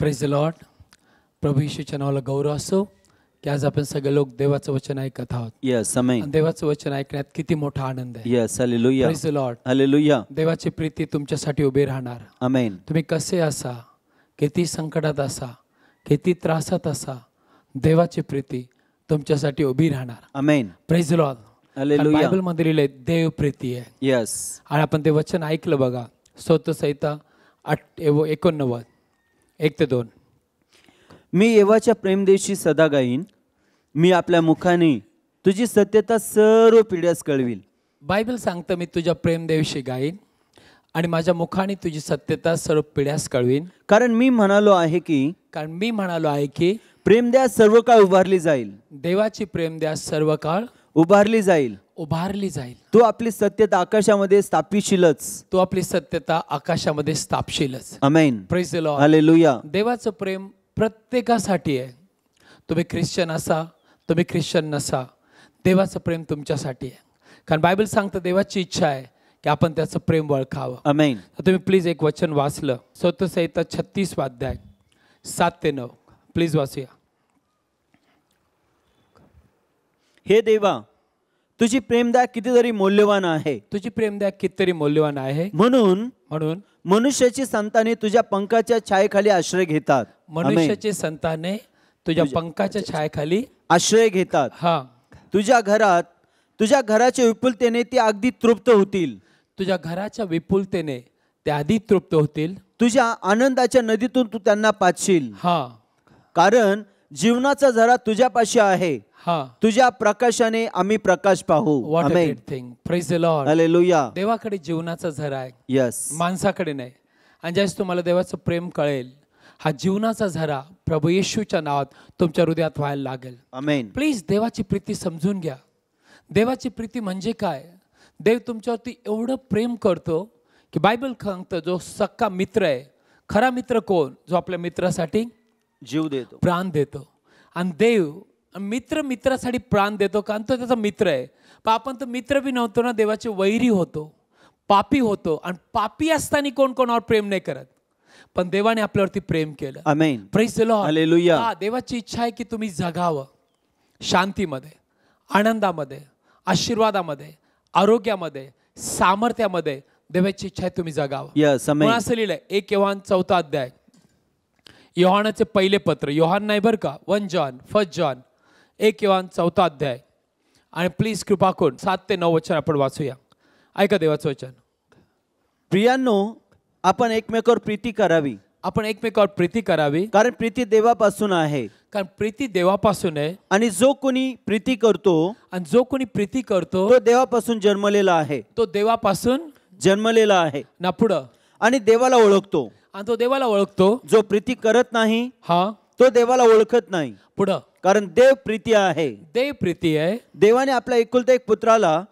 Praise lot प्रभू येशूच्या नावाला गौरव असो की आज आपण सगळे लोक देवाचं वचन ऐकत आहोत देवाचं वचन ऐकण्यात किती मोठा आनंद आहे प्रेज लॉट हालेलुया देवाची प्रीती तुमच्यासाठी उभी राहणार अमेन तुम्ही कसे असा किती संकटात असा किती त्रासात असा देवाची प्रीती तुमच्यासाठी उभी राहणार आमेन प्रेज लॉर्ड मध्ये लिहिले देव प्रीती आहे येस आणि आपण ते वचन ऐकलं बघा स्वतः संहिता आठ एकोणनव्वद एक ते दोन मी येवाच्या प्रेमदेशी सदा गाईन मी आपल्या मुखाने तुझी सत्यता सर्व पिढ्यास कळवील बायबल सांगतं मी तुझ्या प्रेमदेवशी गाईन आणि माझ्या मुखाने तुझी सत्यता सर्व पिढ्यास कळवीन कारण मी म्हणालो आहे की कारण मी म्हणालो आहे की प्रेमद्या सर्व काळ उभारली जाईल देवाची प्रेमद्या सर्व काळ उभारली जाईल उभारली जाईल तू आपली सत्यता आकाशामध्ये स्थापिशीलच तू आपली सत्यता आकाशामध्ये स्थापशीलच अमेन प्रेज हालेलुया देवाचं प्रेम प्रत्येकासाठी आहे तुम्ही ख्रिश्चन असा तुम्ही ख्रिश्चन नसा देवाचं प्रेम तुमच्यासाठी आहे कारण बायबल सांगतं देवाची इच्छा आहे की आपण त्याचं प्रेम वळखावं अमेन तुम्ही प्लीज एक वचन वाचलं स्वतःसहिता छत्तीस वाध्याय सात ते नऊ प्लीज वाचूया हे देवा तुझी प्रेमदा कितीतरी मौल्यवान आहे तुझी प्रेमदा कितीतरी मौल्यवान आहे म्हणून म्हणून मनुष्याची संताने तुझ्या पंखाच्या छायेखाली आश्रय घेतात मनुष्याची संताने तुझ्या पंखाच्या छायेखाली आश्रय घेतात हा तुझ्या घरात तुझ्या घराच्या विपुलतेने ते अगदी तृप्त होतील तुझ्या घराच्या विपुलतेने ते आधी तृप्त होतील तुझ्या आनंदाच्या नदीतून तू त्यांना पाचशील हा कारण जीवनाचा झरा तुझ्यापाशी आहे तुझ्या प्रकाशाने आम्ही प्रकाश पाहू लुया देवाकडे जीवनाचा झरा आहे यस माणसाकडे नाही आणि ज्यास तुम्हाला देवाचं प्रेम कळेल हा जीवनाचा झरा प्रभू येशूच्या नावात तुमच्या हृदयात व्हायला लागेल प्लीज देवाची प्रीती समजून घ्या देवाची प्रीती म्हणजे काय देव तुमच्यावरती एवढं प्रेम करतो की बायबल सांगतं जो सक्का मित्र आहे खरा मित्र कोण जो आपल्या मित्रासाठी जीव देतो प्राण देतो आणि देव मित्र मित्रासाठी प्राण देतो कारण तो त्याचा मित्र आहे पण आपण तर मित्र बी नव्हतो ना देवाचे वैरी होतो पापी होतो आणि पापी असताना कोण कोणावर प्रेम नाही करत पण देवाने आपल्यावरती प्रेम केलं हा देवाची इच्छा आहे की तुम्ही जगावं शांतीमध्ये आनंदामध्ये आशीर्वादामध्ये आरोग्यामध्ये सामर्थ्यामध्ये देवाची इच्छा आहे तुम्ही जगावं असं लिहिलं एक केव्हा चौथा अध्याय योहानाचे पहिले पत्र योहान नाही बरं का वन जॉन फर्स्ट जॉन एक योहान चौथा अध्याय आणि प्लीज कृपा करून सात ते नऊ वचन आपण वाचूया ऐका देवाचं वचन प्रियांनो आपण एकमेकावर प्रीती करावी आपण एकमेकावर प्रीती करावी कारण प्रीती देवापासून आहे कारण प्रीती देवापासून आहे आणि जो कोणी प्रीती करतो आणि जो कोणी प्रीती करतो तो देवापासून जन्मलेला आहे तो देवापासून जन्मलेला आहे ना पुढं आणि देवाला ओळखतो आणि तो देवाला ओळखतो जो प्रीती करत नाही हा तो देवाला ओळखत नाही पुढं कारण देव प्रीती आहे देव प्रीती आहे देवाने आपल्या एकुलता एक पुत्राला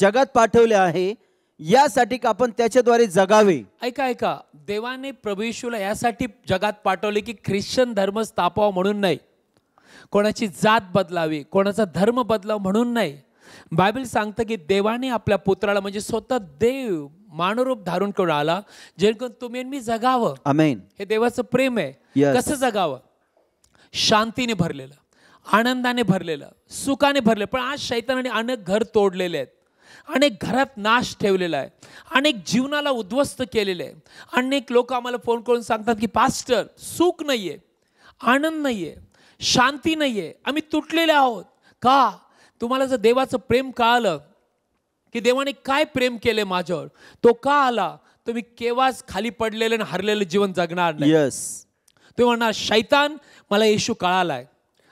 जगात पाठवले आहे यासाठी आपण त्याच्याद्वारे जगावे ऐका ऐका देवाने प्रभू यासाठी जगात पाठवले की ख्रिश्चन धर्म स्थापावा म्हणून नाही कोणाची जात बदलावी कोणाचा धर्म बदलाव म्हणून नाही बायबल सांगतं की देवाने आपल्या पुत्राला म्हणजे स्वतः देव मानरूप धारण करून आला जेणेकरून तुम्ही मी जगावं अमेन हे देवाचं प्रेम आहे yes. कसं जगावं शांतीने भरलेलं आनंदाने भरलेलं सुखाने भरले पण आज शैतानाने अनेक घर तोडलेले आहेत अनेक घरात नाश ठेवलेला आहे अनेक जीवनाला उद्ध्वस्त केलेले आहे अनेक लोक आम्हाला फोन करून सांगतात की पास्टर सुख नाही आहे आनंद नाही आहे शांती नाही आहे आम्ही तुटलेले आहोत का तुम्हाला जर देवाचं प्रेम कळालं की देवाने काय प्रेम केले माझ्यावर तो का आला तुम्ही केव्हाच खाली पडलेले आणि हरलेलं जीवन जगणार नाही यस तुम्ही म्हणणार शैतान मला येशू कळालाय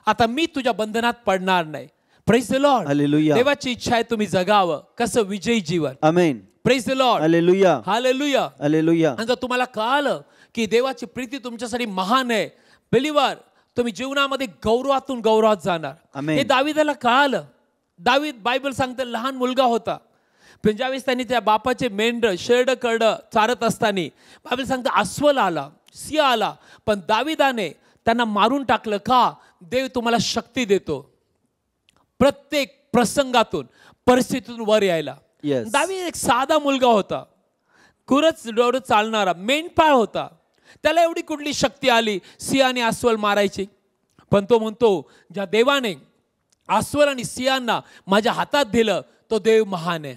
आता मी तुझ्या बंधनात पडणार नाही प्रेस द लॉर्ड देवाची इच्छा आहे तुम्ही जगावं कसं विजयी जीवन amen praise the lord hallelujah hallelujah hallelujah आणि जर तुम्हाला कळालं की देवाची प्रीती तुमच्यासाठी महान आहे बिलिव्हर तुम्ही जीवनामध्ये गौरवातून गौरवात जाणार हे दाविदाला कळालं दावीद बायबल सांगते लहान मुलगा होता पण ज्यावेळेस त्यांनी त्या बापाचे मेंढ शेड करड चारत असताना बायबल सांगतं अस्वल आला सिंह आला पण दाविदाने त्यांना मारून टाकलं का देव तुम्हाला शक्ती देतो प्रत्येक प्रसंगातून परिस्थितीतून वर यायला yes. एक साधा मुलगा होता कुरच डोळ चालणारा मेंढपाळ होता त्याला एवढी कुठली शक्ती आली सिंह आणि अस्वल मारायची पण तो म्हणतो ज्या देवाने आस्वर आणि सियांना माझ्या हातात दिलं तो देव महान आहे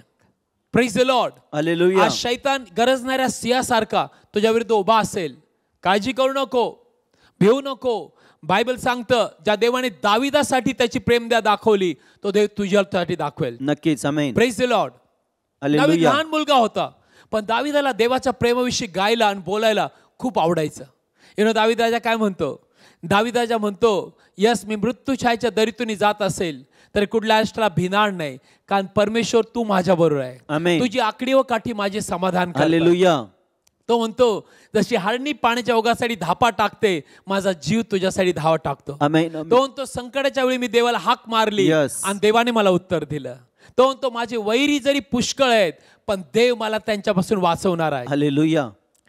प्रेज द लॉर्ड आज शैतान गरजणाऱ्या सियासारखा तुझ्या विरुद्ध उभा असेल काळजी करू नको भेऊ नको बायबल सांगतं ज्या देवाने दाविदासाठी त्याची प्रेम द्या दाखवली तो देव तुझ्यासाठी दाखवेल नक्कीच प्रेज द लॉर्ड लहान मुलगा होता पण दाविदाला देवाच्या प्रेमाविषयी गायला आणि बोलायला खूप आवडायचं यु नो काय म्हणतो दाविदाजा म्हणतो यस मी मृत्यूछायच्या दरीतून जात असेल तर कुठल्या अष्टाला भिनार नाही कारण परमेश्वर तू माझ्या बरोबर आहे तुझी आकडी व काठी माझे समाधान तो म्हणतो जशी हरणी पाण्याच्या ओघासाठी धापा टाकते माझा जीव तुझ्यासाठी धावा टाकतो तो म्हणतो संकटाच्या वेळी मी देवाला हाक मारली आणि देवाने मला उत्तर दिलं तो म्हणतो माझे वैरी जरी पुष्कळ आहेत पण देव मला त्यांच्यापासून वाचवणार आहे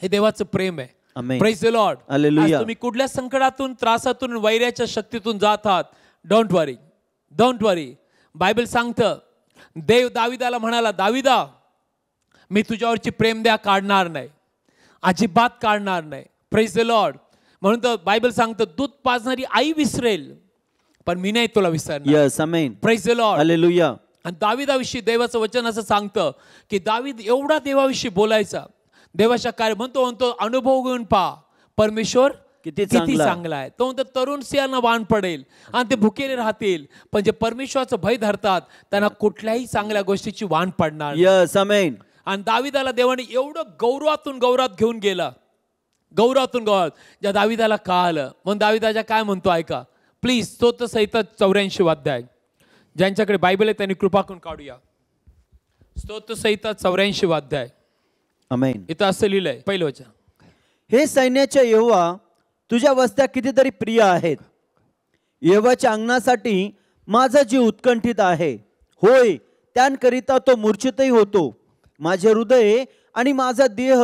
हे देवाचं प्रेम आहे प्रेज द लॉर्ड तुम्ही कुठल्या संकटातून त्रासातून वैराच्या शक्तीतून जात आहात don't worry don't worry Bible सांगतं देव दाविदाला म्हणाला दाविदा मी तुझ्यावरची प्रेम द्या काढणार नाही अजिबात काढणार नाही प्रेज द लॉर्ड म्हणून तर बायबल सांगतं दूध पाजणारी आई विसरेल पण मी नाही तुला विसरणार प्रेज द लॉर्ड आणि दाविदाविषयी देवाचं वचन असं सांगतं की दावीद एवढा देवाविषयी बोलायचा देवाच्या कार्य म्हणतो म्हणतो अनुभव घेऊन पहा परमेश्वर किती चांगला आहे तो म्हणतो तरुण स्त्रियांना वाण पडेल आणि ते भुकेले राहतील पण जे परमेश्वराचं भय धरतात त्यांना कुठल्याही चांगल्या गोष्टीची वाण पडणार आणि दाविदाला देवाने एवढं गौरवातून गौरवात घेऊन गेला गौरवातून गौरवात ज्या दाविदाला का आलं मग दाविदाच्या काय म्हणतो ऐका प्लीज तो तर सहित चौऱ्याऐंशी वाद्याय ज्यांच्याकडे बायबल आहे त्यांनी कृपा करून काढूया स्तोत्र सहित चौऱ्याऐंशी वाद्याय अमेन इथं असं लिहिलंय पहिलं वचन हे सैन्याच्या येवा तुझ्या वस्त्या कितीतरी प्रिय आहेत येवाच्या अंगणासाठी माझा जीव उत्कंठित आहे होय त्यांकरिता तो मूर्छितही होतो माझे हृदय आणि माझा देह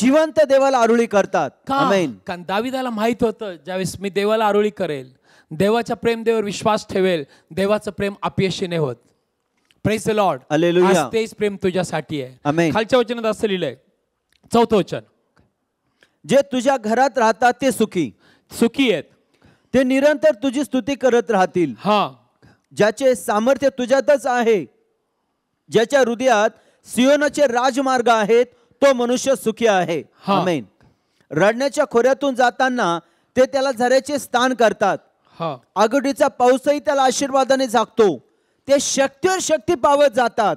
जिवंत देवाला आरोळी करतात कारण दाविदाला माहित होतं ज्यावेळेस मी देवाला आरोळी करेल देवाच्या प्रेम देवर विश्वास ठेवेल देवाचं प्रेम अपयशी नाही होत प्रेस द लॉर्ड तेच प्रेम तुझ्यासाठी आहे खालच्या वचनात असं लिहिलंय चौथं वचन जे तुझ्या घरात राहतात ते सुखी सुखी आहेत ते निरंतर तुझी स्तुती करत राहतील हा ज्याचे सामर्थ्य तुझ्यातच आहे ज्याच्या हृदयात सिओनाचे राजमार्ग आहेत तो मनुष्य सुखी आहे आमेन रडण्याच्या खोऱ्यातून जाताना ते त्याला झऱ्याचे स्थान करतात अगोदीचा पाऊसही त्याला आशीर्वादाने झाकतो ते शक्तीवर शक्ती पावत जातात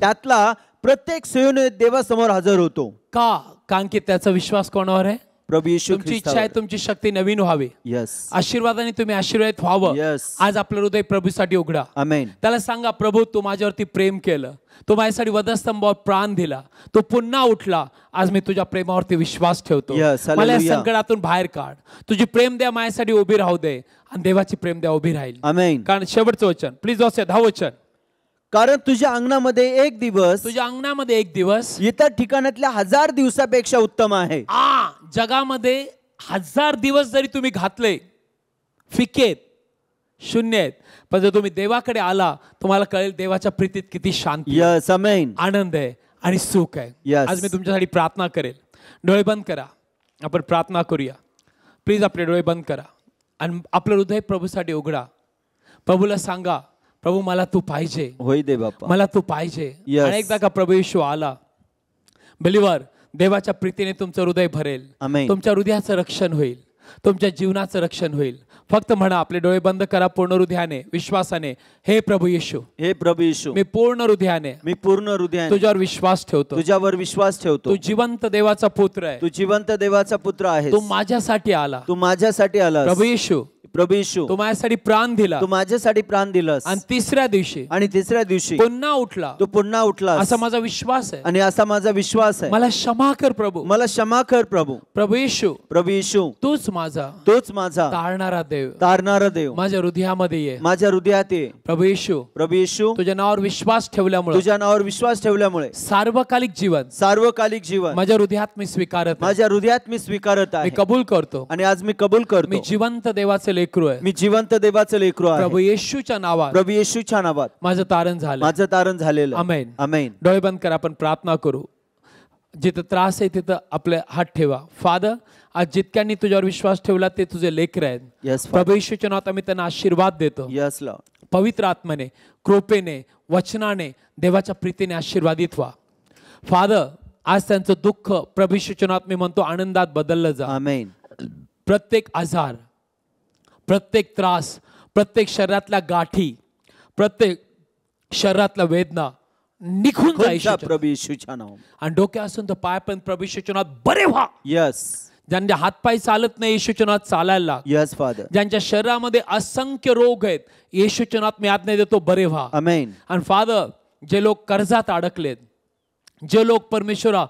त्यातला प्रत्येक संयोनित देवासमोर हजर होतो का कारण की त्याचा विश्वास कोणावर आहे प्रभू येशू तुमची इच्छा आहे तुमची शक्ती नवीन व्हावी यस आशीर्वादाने तुम्ही आशीर्वाद व्हावं आज आपलं हृदय प्रभूसाठी उघडा आमेन त्याला सांगा प्रभू तू माझ्यावरती प्रेम केलं तो माझ्यासाठी वधस्तंभावर प्राण दिला तो पुन्हा उठला आज मी तुझ्या प्रेमावरती विश्वास ठेवतो मला संकटातून बाहेर काढ तुझी प्रेम द्या माझ्यासाठी उभी राहू दे आणि देवाची प्रेम द्या उभी राहील कारण शेवटचं वचन प्लीज वॉस दहा वचन कारण तुझ्या अंगणामध्ये एक दिवस तुझ्या अंगणामध्ये एक दिवस इतर ठिकाणातल्या हजार दिवसापेक्षा उत्तम आहे आ जगामध्ये हजार दिवस जरी तुम्ही घातले फिकेत शून्य आहेत पण जर तुम्ही देवाकडे आला तुम्हाला कळेल देवाच्या प्रीतीत किती शांती यस आनंद आहे आणि सुख आहे आज मी तुमच्यासाठी प्रार्थना करेल डोळे बंद करा आपण प्रार्थना करूया प्लीज आपले डोळे बंद करा आणि आपलं हृदय प्रभूसाठी उघडा प्रभूला सांगा प्रभू मला तू पाहिजे होय दे बापा मला तू पाहिजे अनेकदा का प्रभू येशू आला बिलिवर देवाच्या प्रीतीने तुमचं हृदय भरेल तुमच्या हृदयाचं रक्षण होईल तुमच्या जीवनाचं रक्षण होईल फक्त म्हणा आपले डोळे बंद करा पूर्ण हृदयाने विश्वासाने हे प्रभू येशू हे प्रभू येशू मी पूर्ण हृदयाने मी पूर्ण हृदय तुझ्यावर विश्वास ठेवतो तुझ्यावर विश्वास ठेवतो तू जिवंत देवाचा पुत्र आहे तू जिवंत देवाचा पुत्र आहे तू माझ्यासाठी आला तू माझ्यासाठी आला प्रभू येशू प्रभू येशू तो माझ्यासाठी प्राण दिला तू माझ्यासाठी प्राण दिलास आणि तिसऱ्या दिवशी आणि तिसऱ्या दिवशी पुन्हा उठला तू पुन्हा उठला असा माझा विश्वास आहे आणि असा माझा विश्वास आहे मला क्षमा कर प्रभू मला क्षमा कर प्रभू प्रभू येशू प्रभू येशू तूच माझा तूच माझा तारणारा देव तारणारा देव माझ्या हृदयामध्ये ये माझ्या हृदयात ये प्रभू येशू प्रभू येशू तुझ्या नावावर विश्वास ठेवल्यामुळे तुझ्या नावावर विश्वास ठेवल्यामुळे सार्वकालिक जीवन सार्वकालिक जीवन माझ्या हृदयात मी स्वीकारत माझ्या हृदयात मी स्वीकारत आहे कबूल करतो आणि आज मी कबूल करतो मी जिवंत देवाचे लेकरू आहे मी जिवंत देवाचं लेकरू आहे प्रभू येशूच्या नावात प्रभू येशूच्या नावात माझं तारण झालं माझं तारण झालेलं अमेन अमेन डोळे बंद करा आपण प्रार्थना करू जिथं त्रास आहे तिथं आपले हात ठेवा फादर आज जितक्यांनी तुझ्यावर विश्वास ठेवला ते तुझे लेकर आहेत yes, प्रभू येशूच्या नावात आम्ही त्यांना आशीर्वाद देतो yes, पवित्र आत्मने कृपेने वचनाने देवाच्या प्रीतीने आशीर्वादित व्हा फादर आज त्यांचं दुःख प्रभू येशूच्या नावात मी म्हणतो आनंदात बदललं जा प्रत्येक आजार प्रत्येक त्रास प्रत्येक शरीरातल्या गाठी प्रत्येक शरीरातला वेदना निघून नाव आणि डोक्या असून पाय पण बरे व्हा यस ज्यांच्या हातपाय चालत नाही येशुचनात चालायला यस फादर ज्यांच्या शरीरामध्ये असंख्य रोग आहेत येशूचनात मी आज्ञा देतो बरे व्हा आणि फादर जे लोक कर्जात अडकलेत जे लोक परमेश्वरा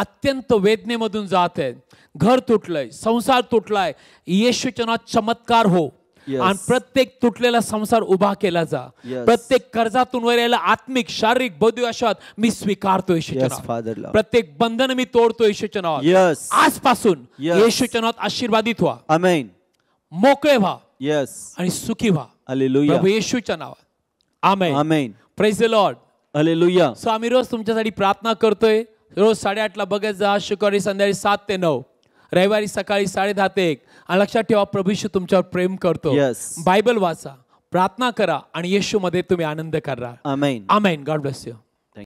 अत्यंत वेदनेमधून जात आहे घर तुटलंय संसार तुटलाय येशूच्या नाव चमत्कार हो Yes. आणि प्रत्येक तुटलेला संसार उभा केला जा yes. प्रत्येक कर्जातून वर यायला आत्मिक शारीरिक बौद्धिक मी स्वीकारतो येशूच्या प्रत्येक बंधन मी तोडतो येशूच्या नावात आजपासून येशूच्या नावात आशीर्वादित व्हा अमेन मोकळे व्हा यस आणि सुखी व्हा प्रभू येशूच्या नावात amen amen praise the lord hallelujah so आम्ही रोज तुमच्यासाठी प्रार्थना करतोय रोज साडेआठला बघत जा शुक्रवारी संध्याकाळी सात ते नऊ रविवारी सकाळी साडे दहा ते एक आणि लक्षात ठेवा प्रभूशू तुमच्यावर प्रेम करतो बायबल वाचा प्रार्थना करा आणि येशू मध्ये तुम्ही आनंद करा amen amen God bless you